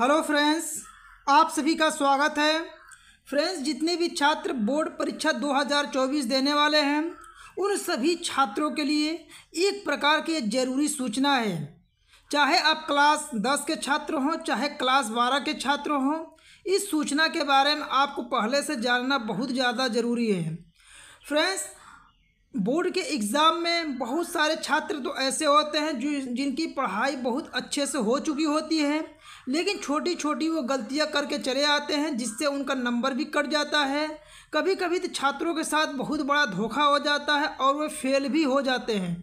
hello friends आप सभी का स्वागत है फ्रेंड्स जितने भी छात्र बोर्ड परीक्षा 2024 देने वाले हैं उन सभी छात्रों के लिए एक प्रकार की जरूरी सूचना है चाहे आप क्लास 10 के छात्र हों चाहे क्लास 12 के छात्र हों इस सूचना के बारे में आपको पहले से जानना बहुत ज़्यादा ज़रूरी है फ्रेंड्स बोर्ड के एग्ज़ाम में बहुत सारे छात्र तो ऐसे होते हैं जो जिनकी पढ़ाई बहुत अच्छे से हो चुकी होती है लेकिन छोटी छोटी वो गलतियां करके चले आते हैं जिससे उनका नंबर भी कट जाता है कभी कभी तो छात्रों के साथ बहुत बड़ा धोखा हो जाता है और वे फेल भी हो जाते हैं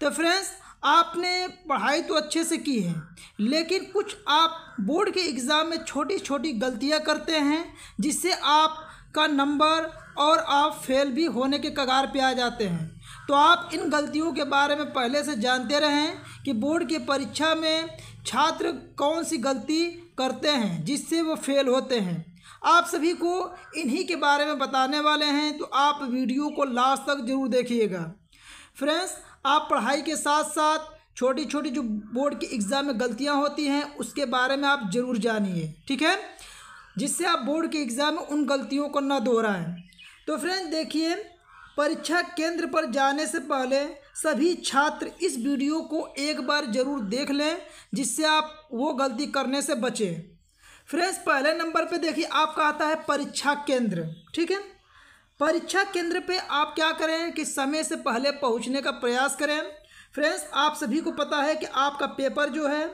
तो फ्रेंड्स आपने पढ़ाई तो अच्छे से की है लेकिन कुछ आप बोर्ड के एग्ज़ाम में छोटी छोटी गलतियाँ करते हैं जिससे आप का नंबर और आप फेल भी होने के कगार पे आ जाते हैं तो आप इन गलतियों के बारे में पहले से जानते रहें कि बोर्ड की परीक्षा में छात्र कौन सी गलती करते हैं जिससे वो फेल होते हैं आप सभी को इन्हीं के बारे में बताने वाले हैं तो आप वीडियो को लास्ट तक जरूर देखिएगा फ्रेंड्स आप पढ़ाई के साथ साथ छोटी छोटी जो बोर्ड की एग्ज़ाम में गलतियां होती हैं उसके बारे में आप ज़रूर जानिए ठीक है जिससे आप बोर्ड के एग्ज़ाम में उन गलतियों को ना दोहराएं तो फ्रेंड देखिए परीक्षा केंद्र पर जाने से पहले सभी छात्र इस वीडियो को एक बार ज़रूर देख लें जिससे आप वो गलती करने से बचें फ्रेंड्स पहले नंबर पे देखिए आपका आता है परीक्षा केंद्र ठीक है परीक्षा केंद्र पे आप क्या करें कि समय से पहले पहुंचने का प्रयास करें फ्रेंड्स आप सभी को पता है कि आपका पेपर जो है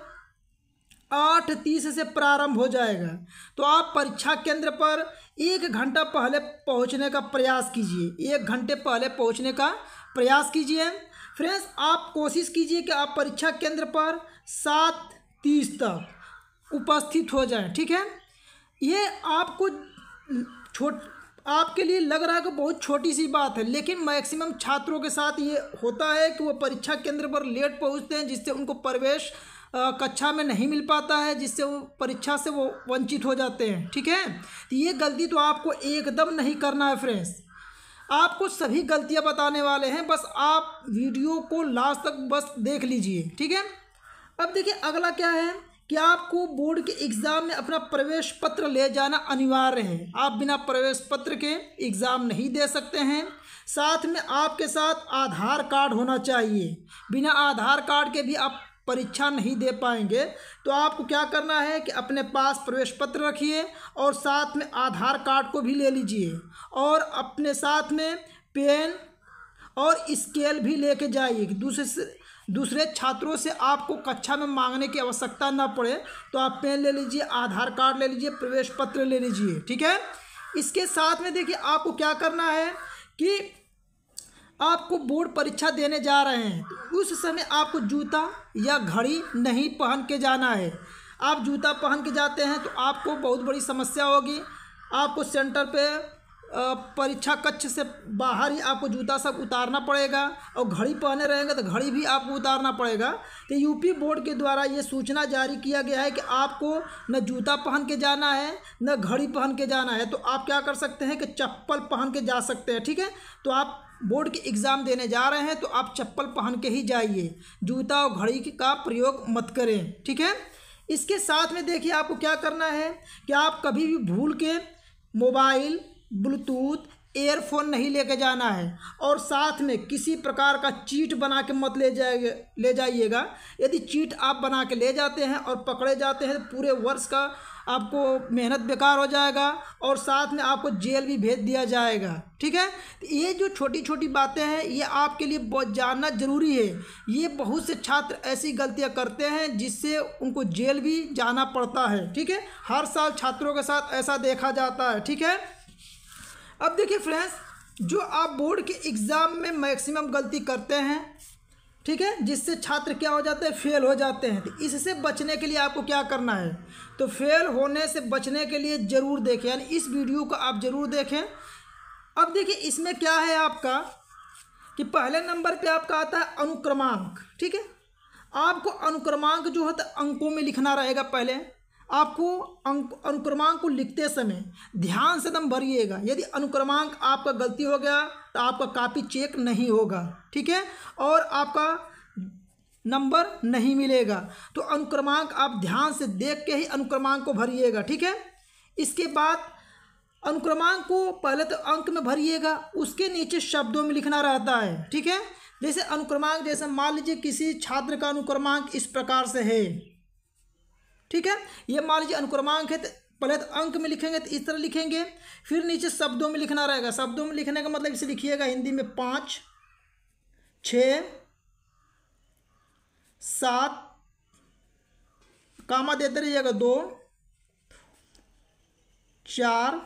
आठ तीस से प्रारंभ हो जाएगा तो आप परीक्षा केंद्र पर एक घंटा पहले पहुंचने का प्रयास कीजिए एक घंटे पहले पहुंचने का प्रयास कीजिए फ्रेंड्स आप कोशिश कीजिए कि आप परीक्षा केंद्र पर सात तीस तक उपस्थित हो जाएं ठीक है ये आपको छोट आपके लिए लग रहा है कि बहुत छोटी सी बात है लेकिन मैक्सिमम छात्रों के साथ ये होता है कि वो परीक्षा केंद्र पर लेट पहुंचते हैं जिससे उनको प्रवेश कक्षा में नहीं मिल पाता है जिससे वो परीक्षा से वो वंचित हो जाते हैं ठीक है तो ये गलती तो आपको एकदम नहीं करना है फ्रेंड्स आपको सभी गलतियां बताने वाले हैं बस आप वीडियो को लास्ट तक बस देख लीजिए ठीक है अब देखिए अगला क्या है कि आपको बोर्ड के एग्ज़ाम में अपना प्रवेश पत्र ले जाना अनिवार्य है आप बिना प्रवेश पत्र के एग्ज़ाम नहीं दे सकते हैं साथ में आपके साथ आधार कार्ड होना चाहिए बिना आधार कार्ड के भी आप परीक्षा नहीं दे पाएंगे तो आपको क्या करना है कि अपने पास प्रवेश पत्र रखिए और साथ में आधार कार्ड को भी ले लीजिए और अपने साथ में पेन और स्केल भी लेके जाइए दूसरे से दूसरे छात्रों से आपको कक्षा में मांगने की आवश्यकता ना पड़े तो आप पेन ले लीजिए आधार कार्ड ले लीजिए प्रवेश पत्र ले लीजिए ठीक है इसके साथ में देखिए आपको क्या करना है कि आपको बोर्ड परीक्षा देने जा रहे हैं उस समय आपको जूता या घड़ी नहीं पहन के जाना है आप जूता पहन के जाते हैं तो आपको बहुत बड़ी समस्या होगी आपको सेंटर पे परीक्षा कक्ष से बाहर ही आपको जूता सब उतारना पड़ेगा और घड़ी पहने रहेंगे तो घड़ी भी आपको उतारना पड़ेगा तो यूपी बोर्ड के द्वारा ये सूचना जारी किया गया है कि आपको न जूता पहन के जाना है न घड़ी पहन के जाना है तो आप क्या कर सकते हैं कि चप्पल पहन के जा सकते हैं ठीक है तो आप बोर्ड के एग्ज़ाम देने जा रहे हैं तो आप चप्पल पहन के ही जाइए जूता और घड़ी का प्रयोग मत करें ठीक है इसके साथ में देखिए आपको क्या करना है कि आप कभी भी भूल के मोबाइल ब्लूटूथ एयरफोन नहीं लेके जाना है और साथ में किसी प्रकार का चीट बना के मत ले जाए ले जाइएगा यदि चीट आप बना के ले जाते हैं और पकड़े जाते हैं तो पूरे वर्ष का आपको मेहनत बेकार हो जाएगा और साथ में आपको जेल भी भेज दिया जाएगा ठीक है तो ये जो छोटी छोटी बातें हैं ये आपके लिए बहुत जानना ज़रूरी है ये बहुत से छात्र ऐसी गलतियां करते हैं जिससे उनको जेल भी जाना पड़ता है ठीक है हर साल छात्रों के साथ ऐसा देखा जाता है ठीक है अब देखिए फ्रेंड्स जो आप बोर्ड के एग्ज़ाम में मैक्सिमम गलती करते हैं ठीक है जिससे छात्र क्या हो जाते हैं फेल हो जाते हैं तो इससे बचने के लिए आपको क्या करना है तो फेल होने से बचने के लिए ज़रूर देखें यानी इस वीडियो को आप ज़रूर देखें अब देखिए इसमें क्या है आपका कि पहले नंबर पे आपका आता है अनुक्रमांक ठीक है आपको अनुक्रमांक जो है तो अंकों में लिखना रहेगा पहले आपको अनुक्रमांक को लिखते समय ध्यान से दम भरिएगा यदि अनुक्रमांक आपका गलती हो गया तो आपका कापी चेक नहीं होगा ठीक है और आपका नंबर नहीं मिलेगा तो अनुक्रमांक आप ध्यान से देख के ही अनुक्रमांक को भरिएगा ठीक है इसके बाद अनुक्रमांक को पहले तो अंक में भरिएगा उसके नीचे शब्दों में लिखना रहता है ठीक है जैसे अनुक्रमांक जैसे मान लीजिए किसी छात्र का अनुक्रमांक इस प्रकार से है ठीक है ये मान लीजिए अनुक्रमांक है तो पहले तो अंक में लिखेंगे तो इस तरह लिखेंगे फिर नीचे शब्दों में लिखना रहेगा शब्दों में लिखने का मतलब इसे लिखिएगा हिंदी में पाँच छ सात कामा देते रहिएगा दो चार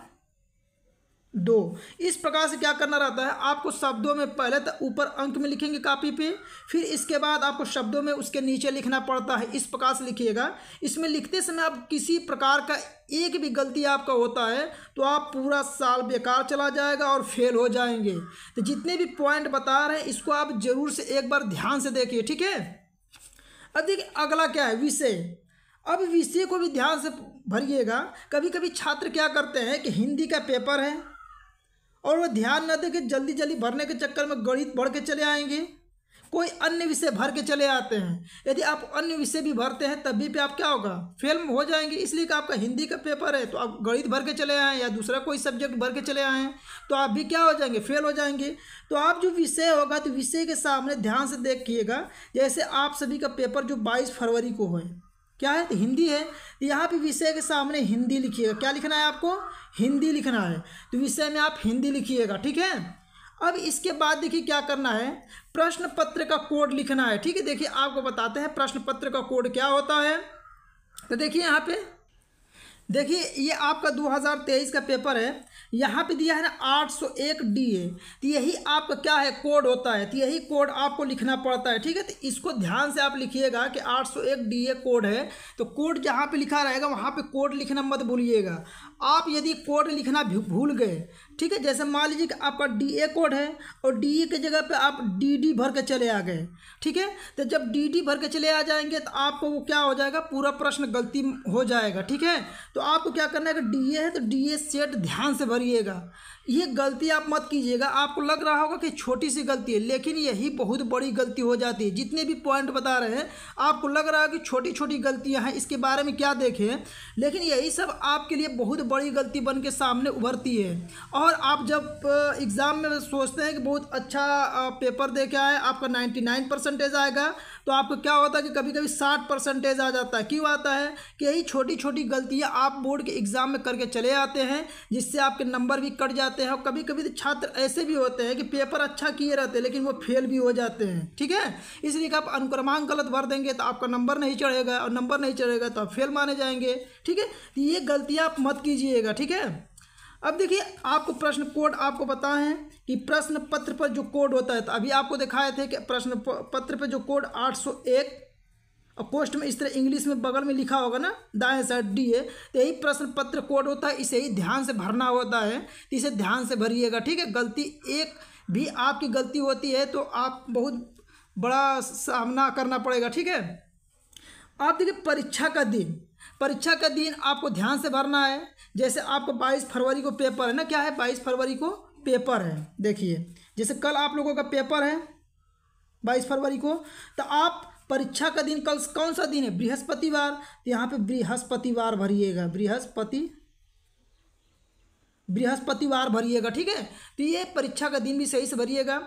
दो इस प्रकार से क्या करना रहता है आपको शब्दों में पहले तो ऊपर अंक में लिखेंगे कापी पे फिर इसके बाद आपको शब्दों में उसके नीचे लिखना पड़ता है इस प्रकार से लिखिएगा इसमें लिखते समय आप किसी प्रकार का एक भी गलती आपका होता है तो आप पूरा साल बेकार चला जाएगा और फेल हो जाएंगे तो जितने भी पॉइंट बता रहे हैं इसको आप जरूर से एक बार ध्यान से देखिए ठीक है अब देखिए अगला क्या है विषय अब विषय को भी ध्यान से भरिएगा कभी कभी छात्र क्या करते हैं कि हिंदी का पेपर है और वह ध्यान न दे के जल्दी जल्दी भरने के चक्कर में गणित बढ़ के चले आएंगे कोई अन्य विषय भर के चले आते हैं यदि आप अन्य विषय भी भरते हैं तब भी पे आप क्या होगा फेल हो जाएंगे इसलिए कि आपका हिंदी का पेपर है तो आप गणित भर के चले आएँ या दूसरा कोई सब्जेक्ट भर के चले आएँ तो आप भी क्या हो जाएंगे फेल हो जाएंगे तो आप जो विषय होगा तो विषय के सामने ध्यान से देखिएगा जैसे आप सभी का पेपर जो बाईस फरवरी को है क्या है तो हिंदी है तो यहाँ पे विषय के सामने हिंदी लिखिएगा क्या लिखना है आपको हिंदी लिखना है तो विषय में आप हिंदी लिखिएगा ठीक है अब इसके बाद देखिए क्या करना है प्रश्न पत्र का कोड लिखना है ठीक है देखिए आपको बताते हैं प्रश्न पत्र का कोड क्या होता है तो देखिए यहाँ पे देखिए ये आपका 2023 का पेपर है यहाँ पे दिया है ना 801 डी ए तो यही आपका क्या है कोड होता है तो यही कोड आपको लिखना पड़ता है ठीक है तो इसको ध्यान से आप लिखिएगा कि 801 डी ए कोड है तो कोड जहाँ पे लिखा रहेगा वहाँ पे कोड लिखना मत भूलिएगा आप यदि कोड लिखना भूल गए ठीक है जैसे मान लीजिए कि आपका डी ए कोड है और डी ए की जगह पे आप डी डी भर के चले आ गए ठीक है तो जब डी डी भर के चले आ जाएंगे तो आपको वो क्या हो जाएगा पूरा प्रश्न गलती हो जाएगा ठीक है तो आपको क्या करना है अगर डी ए है तो डी ए सेट ध्यान से भरिएगा ये गलती आप मत कीजिएगा आपको लग रहा होगा कि छोटी सी गलती है लेकिन यही बहुत बड़ी गलती हो जाती है जितने भी पॉइंट बता रहे हैं आपको लग रहा है कि छोटी छोटी गलतियां हैं इसके बारे में क्या देखें लेकिन यही सब आपके लिए बहुत बड़ी गलती बन के सामने उभरती है और और आप जब एग्ज़ाम में सोचते हैं कि बहुत अच्छा पेपर दे के आए आपका नाइन्टी नाइन परसेंटेज आएगा तो आपको क्या होता है कि कभी कभी साठ परसेंटेज आ जाता है क्यों आता है कि यही छोटी छोटी गलतियाँ आप बोर्ड के एग्ज़ाम में करके चले आते हैं जिससे आपके नंबर भी कट जाते हैं और कभी कभी तो छात्र ऐसे भी होते हैं कि पेपर अच्छा किए रहते हैं लेकिन वो फेल भी हो जाते हैं ठीक है इसलिए आप अनुक्रमांक गलत भर देंगे तो आपका नंबर नहीं चढ़ेगा और नंबर नहीं चढ़ेगा तो आप फेल माने जाएंगे ठीक है तो ये गलतियाँ आप मत कीजिएगा ठीक है अब देखिए आपको प्रश्न कोड आपको पता है कि प्रश्न पत्र पर जो कोड होता है तो अभी आपको दिखाए थे कि प्रश्न पत्र पर जो कोड 801 और पोस्ट में इस तरह इंग्लिश में बगल में लिखा होगा ना दाएं साइड डी ए तो यही प्रश्न पत्र कोड होता है इसे ही ध्यान से भरना होता है तो इसे ध्यान से भरिएगा ठीक है गलती एक भी आपकी गलती होती है तो आप बहुत बड़ा सामना करना पड़ेगा ठीक है आप देखिए परीक्षा का दिन परीक्षा का दिन आपको ध्यान से भरना है जैसे आपको बाईस फरवरी को पेपर है ना क्या है बाईस फरवरी को पेपर है देखिए जैसे कल आप लोगों का पेपर है बाईस फरवरी को तो आप परीक्षा का दिन कल कौन सा दिन है बृहस्पतिवार तो यहाँ पे बृहस्पतिवार भरिएगा बृहस्पति बृहस्पतिवार भरिएगा ठीक है तो ये परीक्षा का दिन भी सही से भरिएगा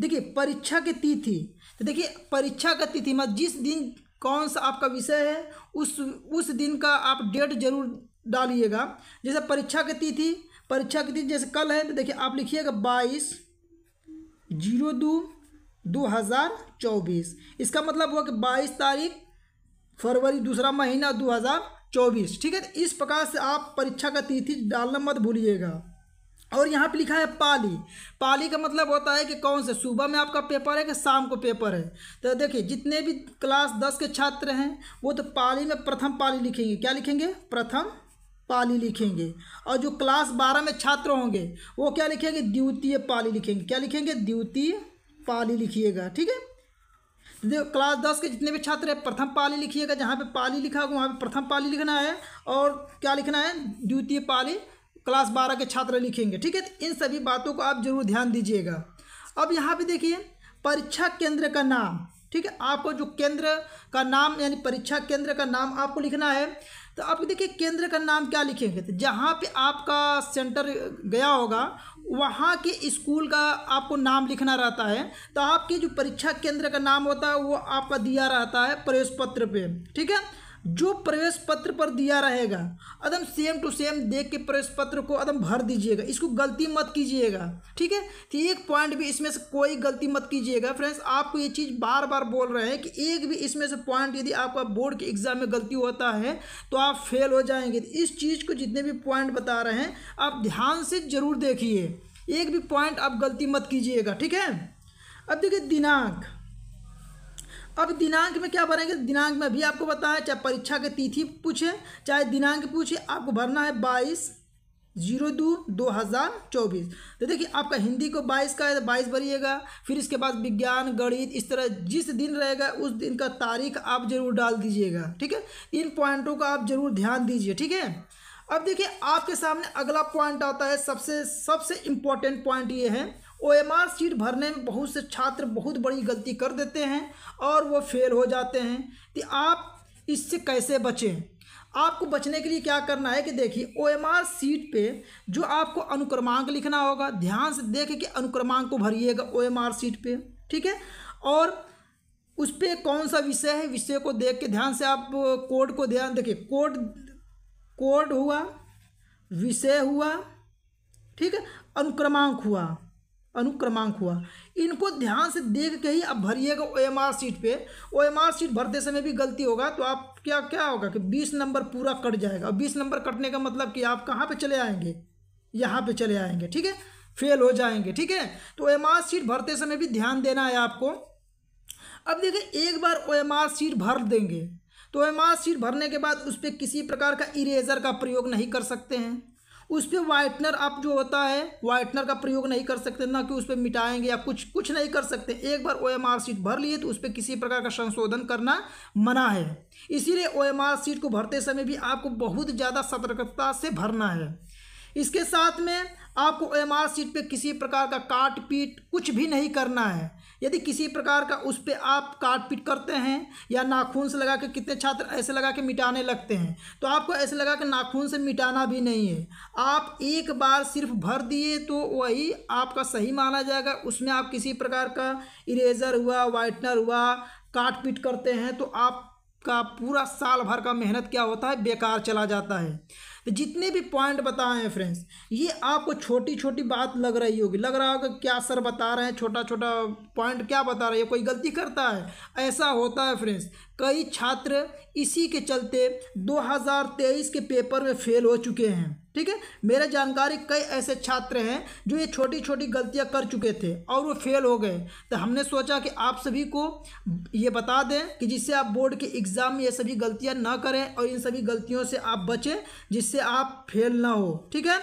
देखिए परीक्षा की तिथि तो देखिए परीक्षा का तिथि मतलब जिस दिन कौन सा आपका विषय है उस उस दिन का आप डेट जरूर डालिएगा जैसे परीक्षा की तिथि परीक्षा की तिथि जैसे कल है तो देखिए आप लिखिएगा बाईस जीरो दो दो हज़ार चौबीस इसका मतलब हुआ कि बाईस तारीख फरवरी दूसरा महीना दो हज़ार चौबीस ठीक है तो इस प्रकार से आप परीक्षा का तिथि डालना मत भूलिएगा और यहाँ पे लिखा है पाली पाली का मतलब होता है कि कौन से सुबह में आपका पेपर है कि शाम को पेपर है तो देखिए जितने भी क्लास दस के छात्र हैं वो तो पाली में प्रथम पाली लिखेंगे क्या लिखेंगे प्रथम पाली लिखेंगे और जो क्लास बारह में छात्र होंगे वो क्या लिखेंगे द्वितीय पाली लिखेंगे क्या लिखेंगे द्वितीय पाली लिखिएगा ठीक है देखो क्लास दस के जितने भी छात्र हैं प्रथम पाली लिखिएगा जहाँ पे पाली लिखा होगा वहाँ पे प्रथम पाली लिखना है और क्या लिखना है द्वितीय पाली क्लास बारह के छात्र लिखेंगे ठीक है इन सभी बातों को आप जरूर ध्यान दीजिएगा अब यहाँ पर देखिए परीक्षा केंद्र का नाम ठीक है आपको जो केंद्र का नाम यानी परीक्षा केंद्र का नाम आपको लिखना है तो आप देखिए केंद्र का नाम क्या लिखेंगे तो जहाँ पे आपका सेंटर गया होगा वहाँ के स्कूल का आपको नाम लिखना रहता है तो आपके जो परीक्षा केंद्र का नाम होता है वो आपका दिया रहता है प्रवेश पत्र पे ठीक है जो प्रवेश पत्र पर दिया रहेगा अदम सेम टू सेम देख के प्रवेश पत्र को अदम भर दीजिएगा इसको गलती मत कीजिएगा ठीक है तो एक पॉइंट भी इसमें से कोई गलती मत कीजिएगा फ्रेंड्स आपको ये चीज़ बार बार बोल रहे हैं कि एक भी इसमें से पॉइंट यदि आपका बोर्ड के एग्ज़ाम में गलती होता है तो आप फेल हो जाएंगे तो इस चीज़ को जितने भी पॉइंट बता रहे हैं आप ध्यान से ज़रूर देखिए एक भी पॉइंट आप गलती मत कीजिएगा ठीक है अब देखिए दिनांक अब दिनांक में क्या भरेंगे दिनांक में भी आपको बताया चाहे परीक्षा की तिथि पूछे चाहे दिनांक पूछे आपको भरना है बाईस जीरो दो दो हज़ार चौबीस तो देखिए आपका हिंदी को बाईस का है तो बाईस भरिएगा फिर इसके बाद विज्ञान गणित इस तरह जिस दिन रहेगा उस दिन का तारीख आप जरूर डाल दीजिएगा ठीक है इन पॉइंटों का आप जरूर ध्यान दीजिए ठीक है अब देखिए आपके सामने अगला पॉइंट आता है सबसे सबसे इम्पॉर्टेंट पॉइंट ये है ओ एम आर सीट भरने में बहुत से छात्र बहुत बड़ी गलती कर देते हैं और वो फेल हो जाते हैं तो आप इससे कैसे बचें आपको बचने के लिए क्या करना है कि देखिए ओ एम आर सीट पे जो आपको अनुक्रमांक लिखना होगा ध्यान से देख के अनुक्रमांक को भरिएगा ओ एम आर सीट पे ठीक है और उस पर कौन सा विषय है विषय को देख के ध्यान से आप कोड को ध्यान देखिए कोड कोड हुआ विषय हुआ ठीक है अनुक्रमांक हुआ अनुक्रमांक हुआ इनको ध्यान से देख के ही आप भरिएगा ओ एम आर सीट पर ओ एम आर सीट भरते समय भी गलती होगा तो आप क्या क्या होगा कि बीस नंबर पूरा कट जाएगा और बीस नंबर कटने का मतलब कि आप कहाँ पे चले आएंगे यहाँ पे चले आएंगे ठीक है फेल हो जाएंगे ठीक है तो ओ एम आर सीट भरते समय भी ध्यान देना है आपको अब देखिए एक बार ओ एम आर सीट भर देंगे तो ओ एम आर सीट भरने के बाद उस पर किसी प्रकार का इरेजर का प्रयोग नहीं कर सकते हैं उस पर वाइटनर आप जो होता है वाइटनर का प्रयोग नहीं कर सकते ना कि उस पर मिटाएंगे या कुछ कुछ नहीं कर सकते एक बार ओ सीट भर लिए तो उस पर किसी प्रकार का संशोधन करना मना है इसीलिए ओ सीट को भरते समय भी आपको बहुत ज़्यादा सतर्कता से भरना है इसके साथ में आपको एम आर सीट पर किसी प्रकार का काट पीट कुछ भी नहीं करना है यदि किसी प्रकार का उस पर आप काट पीट करते हैं या नाखून से लगा के कितने छात्र ऐसे लगा के मिटाने लगते हैं तो आपको ऐसे लगा के नाखून से मिटाना भी नहीं है आप एक बार सिर्फ भर दिए तो वही आपका सही माना जाएगा उसमें आप किसी प्रकार का इरेजर हुआ वाइटनर हुआ काट पीट करते हैं तो आप का पूरा साल भर का मेहनत क्या होता है बेकार चला जाता है तो जितने भी पॉइंट बताए हैं फ्रेंड्स ये आपको छोटी छोटी बात लग रही होगी लग रहा होगा क्या सर बता रहे हैं छोटा छोटा पॉइंट क्या बता रहे हैं कोई गलती करता है ऐसा होता है फ्रेंड्स कई छात्र इसी के चलते 2023 के पेपर में फेल हो चुके हैं ठीक है मेरे जानकारी कई ऐसे छात्र हैं जो ये छोटी छोटी गलतियां कर चुके थे और वो फेल हो गए तो हमने सोचा कि आप सभी को ये बता दें कि जिससे आप बोर्ड के एग्ज़ाम में ये सभी गलतियां ना करें और इन सभी गलतियों से आप बचें जिससे आप फेल ना हो ठीक है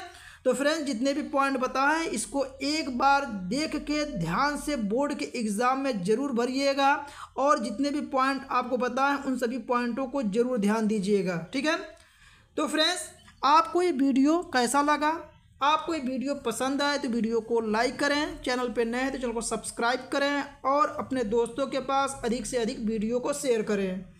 तो फ्रेंड्स जितने भी पॉइंट बताएं इसको एक बार देख के ध्यान से बोर्ड के एग्ज़ाम में ज़रूर भरिएगा और जितने भी पॉइंट आपको बताएं उन सभी पॉइंटों को ज़रूर ध्यान दीजिएगा ठीक है तो फ्रेंड्स आपको ये वीडियो कैसा लगा आपको ये वीडियो पसंद आए तो वीडियो को लाइक करें चैनल पर नए हैं तो चैनल को सब्सक्राइब करें और अपने दोस्तों के पास अधिक से अधिक वीडियो को शेयर करें